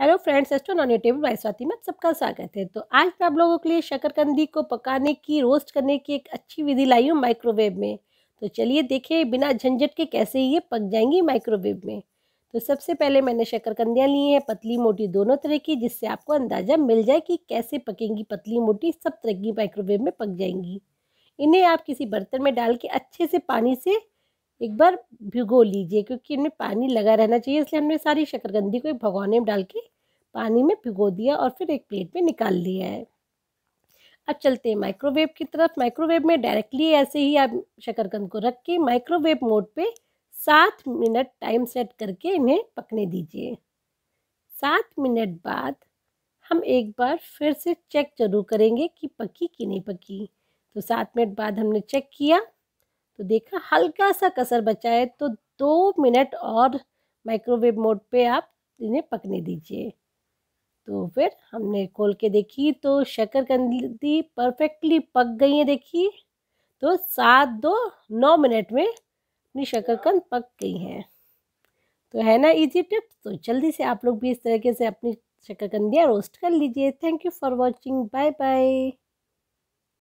hello friends एस्ट्रोनॉनियो टेबल वाइस स्वाति में सबका स्वागत है तो आज मैं आप लोगों के लिए शकरकंदी को पकाने की रोस्ट करने की एक अच्छी विधि लाई हूँ माइक्रोवेव में तो चलिए देखें बिना झंझट के कैसे ये पक जाएंगी माइक्रोवेव में तो सबसे पहले मैंने शकरकंदियाँ ली हैं पतली मोटी दोनों तरह की जिससे आपको अंदाज़ा मिल जाए कि कैसे पकेंगी पतली मोटी सब तरह की माइक्रोवेव में पक जाएंगी इन्हें आप किसी बर्तन में डाल के अच्छे से पानी से एक बार भिगो लीजिए क्योंकि इनमें पानी लगा रहना चाहिए इसलिए हमने सारी शकरकंदी को एक भगवाने में डाल के पानी में भिगो दिया और फिर एक प्लेट में निकाल लिया है अब चलते हैं माइक्रोवेव की तरफ माइक्रोवेव में डायरेक्टली ऐसे ही आप शकरकंद को रख के माइक्रोवेव मोड पे सात मिनट टाइम सेट करके इन्हें पकने दीजिए सात मिनट बाद हम एक बार फिर से चेक जरूर करेंगे कि पकी कि नहीं पकी तो सात मिनट बाद हमने चेक किया तो देखा हल्का सा कसर बचा है तो दो मिनट और माइक्रोवेव मोड पे आप इन्हें पकने दीजिए तो फिर हमने खोल के देखी तो शक्करकंदी परफेक्टली पक गई है देखिए तो सात दो नौ मिनट में अपनी शक्करकंद पक गई हैं तो है ना इजी टिप्स तो जल्दी से आप लोग भी इस तरीके से अपनी शक्करकंदियाँ रोस्ट कर लीजिए thank you for watching bye bye